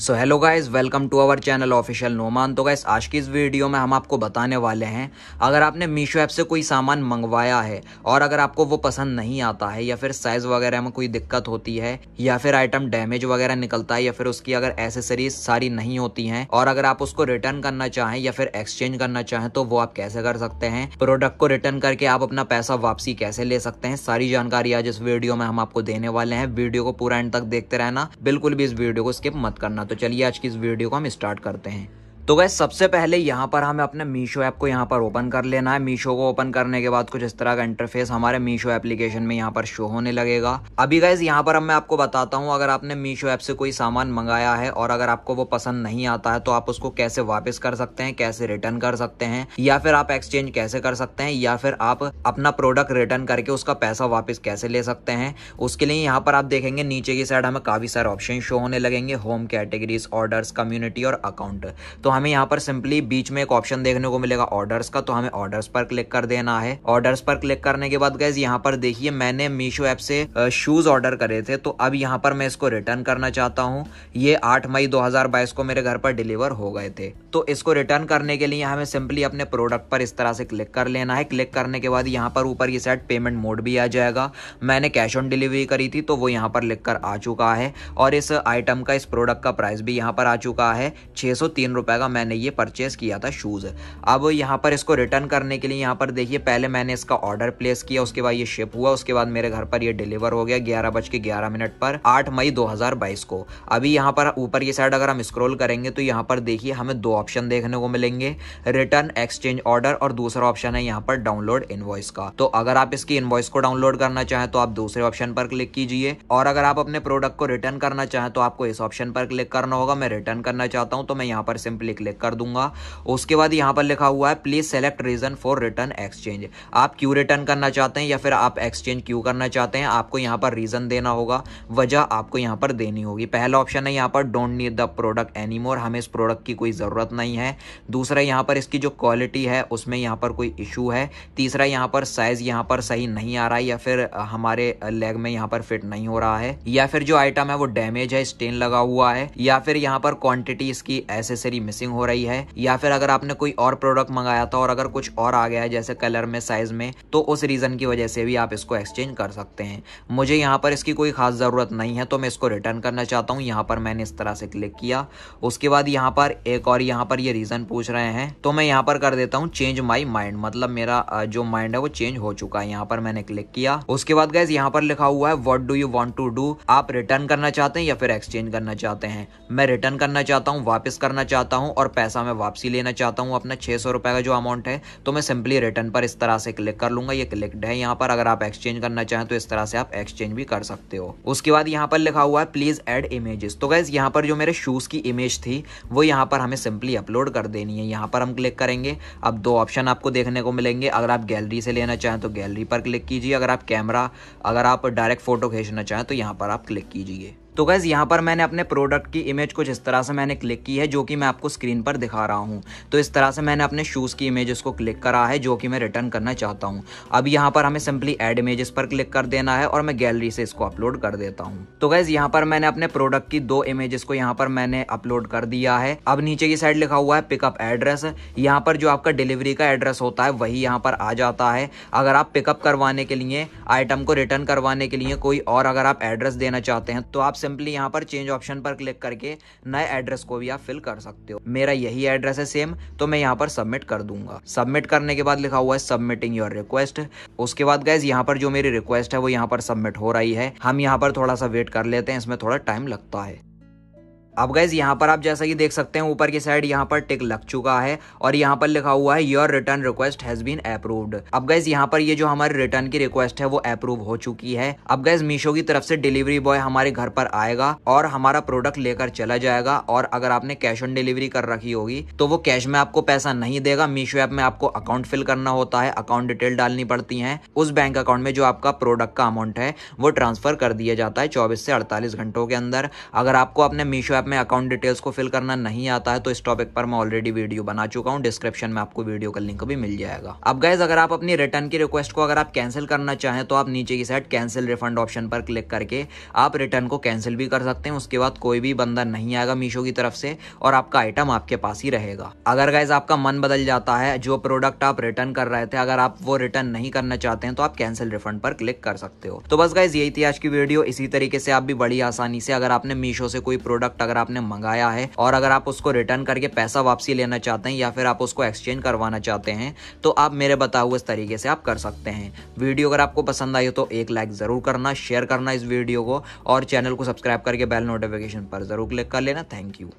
so hello guys welcome to our channel official Noman तो guys आज की इस वीडियो में हम आपको बताने वाले हैं अगर आपने मीशो ऐप से कोई सामान मंगवाया है और अगर आपको वो पसंद नहीं आता है या फिर साइज वगैरह में कोई दिक्कत होती है या फिर आइटम डैमेज वगैरह निकलता है या फिर उसकी अगर एसेसरीज सारी नहीं होती है और अगर आप उसको रिटर्न करना चाहें या फिर एक्सचेंज करना चाहें तो वो आप कैसे कर सकते हैं प्रोडक्ट को रिटर्न करके आप अपना पैसा वापसी कैसे ले सकते हैं सारी जानकारी आज इस वीडियो में हम आपको देने वाले हैं वीडियो को पूरा एंड तक देखते रहना बिल्कुल भी इस वीडियो को स्किप मत करना तो चलिए आज की इस वीडियो को हम स्टार्ट करते हैं तो गए सबसे पहले यहाँ पर हमें अपने मीशो ऐप को यहाँ पर ओपन कर लेना है मीशो को ओपन करने के बाद कुछ इस तरह का इंटरफेस हमारे मीशो एप्लीकेशन में यहाँ पर शो होने लगेगा अभी गैस यहाँ पर अब मैं आपको बताता हूँ अगर आपने मीशो ऐप से कोई सामान मंगाया है और अगर आपको वो पसंद नहीं आता है तो आप उसको कैसे वापस कर सकते हैं कैसे रिटर्न कर सकते हैं या फिर आप एक्सचेंज कैसे कर सकते हैं या फिर आप अपना प्रोडक्ट रिटर्न करके उसका पैसा वापस कैसे ले सकते हैं उसके लिए यहाँ पर आप देखेंगे नीचे की साइड हमें काफी सारे ऑप्शन शो होने लगेंगे होम कैटेगरीज ऑर्डर कम्युनिटी और अकाउंट तो हमें यहाँ पर सिंपली बीच में एक ऑप्शन देखने को मिलेगा ऑर्डर्स का तो हमें ऑर्डर्स पर क्लिक कर देना है ऑर्डर्स पर क्लिक करने के बाद गैस यहाँ पर देखिए मैंने मीशो ऐप से शूज ऑर्डर करे थे तो अब यहाँ पर मैं इसको रिटर्न करना चाहता हूँ ये आठ मई दो को मेरे घर पर डिलीवर हो गए थे तो इसको रिटर्न करने के लिए हमें सिंपली अपने प्रोडक्ट पर इस तरह से क्लिक कर लेना है क्लिक करने के बाद यहाँ पर ऊपर ये सेट पेमेंट मोड भी आ जाएगा मैंने कैश ऑन डिलीवरी करी थी तो वो यहाँ पर लिख कर आ चुका है और इस आइटम का इस प्रोडक्ट का प्राइस भी यहाँ पर आ चुका है छह सौ तीन रुपए का का मैंने ये परचेस किया था शूज़ अब यहाँ पर इसको रिटर्न करने के लिए यहाँ पर देखिए पहले मैंने इसका ऑर्डर प्लेस किया उसके बाद ये शिप हुआ उसके बाद मेरे घर पर ये डिलीवर हो गया ग्यारह बज के ग्यारह मिनट पर आठ मई दो हज़ार बाईस को अभी यहाँ पर ऊपर की साइड अगर हम स्क्रोल करेंगे तो यहाँ पर देखिए हमें दो ऑप्शन देखने को मिलेंगे रिटर्न एक्सचेंज ऑर्डर और दूसरा ऑप्शन है यहाँ पर डाउनलोड इनवॉइस का तो अगर आप इसकी इनवॉइस को डाउनलोड करना चाहें तो आप दूसरे ऑप्शन पर क्लिक कीजिए और अगर आप अपने प्रोडक्ट को रिटर्न करना चाहें तो आपको इस ऑप्शन पर क्लिक करना होगा मैं रिटर्न करना चाहता हूँ तो मैं यहाँ पर सिंपली क्लिक कर दूंगा उसके बाद यहाँ पर लिखा हुआ है please select reason for return exchange आप क्यों रिटर्न करना चाहते हैं या फिर आप एक्सचेंज क्यों करना चाहते हैं आपको यहाँ पर रीजन देना होगा वजह आपको यहाँ पर देनी होगी पहला ऑप्शन है यहाँ पर don't need the product anymore हमें इस प्रोडक्ट की कोई ज़रूरत नहीं है दूसरा यहाँ पर इसकी जो क्वालिटी है उसमें यहाँ पर कोई इशू है तीसरा यहाँ पर साइज़ यहाँ पर सही नहीं आ रहा है या फिर हमारे लेग में यहाँ पर फिट नहीं हो रहा है या फिर जो आइटम है वो डैमेज है स्टेन लगा हुआ है या फिर यहाँ पर क्वांटिटी इसकी एसेसरी मिस मिसिंग हो रही है या फिर अगर आपने कोई और प्रोडक्ट मंगाया था और अगर कुछ और आ गया है जैसे कलर में साइज में तो उस रीज़न की वजह से भी आप इसको एक्सचेंज कर सकते हैं मुझे यहाँ पर इसकी कोई खास ज़रूरत नहीं है तो मैं इसको रिटर्न करना चाहता हूँ यहाँ पर मैंने इस तरह से क्लिक किया उसके बाद यहाँ पर एक और यहाँ पर ये रीज़न पूछ रहे हैं तो मैं यहाँ पर कर देता हूँ चेंज माई माइंड मतलब मेरा जो माइंड है वो चेंज हो चुका है यहाँ पर मैंने क्लिक किया उसके बाद गैस यहाँ पर लिखा हुआ है what do you want to do आप रिटर्न करना चाहते हैं या फिर एक्सचेंज करना चाहते हैं मैं रिटर्न करना चाहता हूँ वापिस करना चाहता हूँ हूँ और पैसा मैं वापसी लेना चाहता हूँ अपना छः सौ रुपये का जो अमाउंट है तो मैं सिंपली रिटर्न पर इस तरह से क्लिक कर लूँगा ये क्लिक्ड है यहाँ पर अगर आप एक्सचेंज करना चाहें तो इस तरह से आप एक्सचेंज भी कर सकते हो उसके बाद यहाँ पर लिखा हुआ है प्लीज़ एड इमेजेस तो गैस यहाँ पर जो मेरे शूज़ की इमेज थी वो यहाँ पर हमें सिंपली अपलोड कर देनी है यहाँ पर हम क्लिक करेंगे अब दो ऑप्शन आपको देखने को मिलेंगे अगर आप गैलरी से लेना चाहें तो गैलरी पर क्लिक कीजिए अगर आप कैमरा अगर आप डायरेक्ट फोटो खींचना चाहें तो यहाँ पर आप क्लिक कीजिए तो गैस यहाँ पर मैंने अपने प्रोडक्ट की इमेज कुछ इस तरह से मैंने क्लिक की है जो कि मैं आपको स्क्रीन पर दिखा रहा हूँ तो इस तरह से मैंने अपने शूज़ की इमेज को क्लिक करा है जो कि मैं रिटर्न करना चाहता हूँ अब यहाँ पर हमें सिंपली एड इमेजेस पर क्लिक कर देना है और मैं गैलरी से इसको अपलोड कर देता हूँ तो गैज़ यहाँ पर मैंने अपने प्रोडक्ट की दो इमेजेस को यहाँ पर मैंने अपलोड कर दिया है अब नीचे की साइड लिखा हुआ है पिकअप एड्रेस यहाँ पर जो आपका डिलीवरी का एड्रेस होता है वही यहाँ पर आ जाता है अगर आप पिकअप करवाने के लिए आइटम को रिटर्न करवाने के लिए कोई और अगर आप एड्रेस देना चाहते हैं तो आप सिंपली यहाँ पर चेंज ऑप्शन पर क्लिक करके नए एड्रेस को भी आप फिल कर सकते हो मेरा यही एड्रेस है सेम तो मैं यहाँ पर सबमिट कर दूंगा सबमिट करने के बाद लिखा हुआ है सबमिटिंग योर रिक्वेस्ट उसके बाद गैस यहाँ पर जो मेरी रिक्वेस्ट है वो यहाँ पर सबमिट हो रही है हम यहाँ पर थोड़ा सा वेट कर लेते हैं इसमें थोड़ा टाइम लगता है अब गैस यहाँ पर आप जैसा कि देख सकते हैं ऊपर की साइड यहाँ पर टिक लग चुका है और यहाँ पर लिखा हुआ है your return request has been approved अब गैस यहाँ पर ये जो हमारे रिटर्न की रिक्वेस्ट है वो अप्रूव हो चुकी है अब गैस मीशो की तरफ से डिलीवरी बॉय हमारे घर पर आएगा और हमारा प्रोडक्ट लेकर चला जाएगा और अगर आपने कैश ऑन डिलीवरी कर रखी होगी तो वो कैश में आपको पैसा नहीं देगा मीशो ऐप में आपको अकाउंट फिल करना होता है अकाउंट डिटेल डालनी पड़ती है उस बैंक अकाउंट में जो आपका प्रोडक्ट का अमाउंट है वो ट्रांसफर कर दिया जाता है चौबीस से अड़तालीस घंटों के अंदर अगर आपको अपने मीशो ऐप में अकाउंट डिटेल्स को फिल करना नहीं आता है तो इस टॉपिक पर मैं ऑलरेडी वीडियो बना चुका हूँ डिस्क्रिप्शन में आपको वीडियो का लिंक भी मिल जाएगा अब गाइज अगर आप अपनी रिटर्न की रिक्वेस्ट को अगर आप कैंसिल करना चाहें तो आप नीचे की साइड कैंसिल रिफंड ऑप्शन पर क्लिक करके आप रिटर्न को कैंसिल भी कर सकते हैं उसके बाद कोई भी बंदा नहीं आएगा मीशो की तरफ से और आपका आइटम आपके पास ही रहेगा अगर गाइज आपका मन बदल जाता है जो प्रोडक्ट आप रिटर्न कर रहे थे अगर आप वो रिटर्न नहीं करना चाहते हैं तो आप कैंसिल रिफंड पर क्लिक कर सकते हो तो बस गाइज यही थी आज की वीडियो इसी तरीके से आप भी बड़ी आसानी से अगर आपने मीशो से कोई प्रोडक्ट अगर आपने मंगाया है और अगर आप उसको रिटर्न करके पैसा वापसी लेना चाहते हैं या फिर आप उसको एक्सचेंज करवाना चाहते हैं तो आप मेरे बताए हुए इस तरीके से आप कर सकते हैं वीडियो अगर आपको पसंद आई हो तो एक लाइक ज़रूर करना शेयर करना इस वीडियो को और चैनल को सब्सक्राइब करके बेल नोटिफिकेशन पर ज़रूर क्लिक कर लेना थैंक यू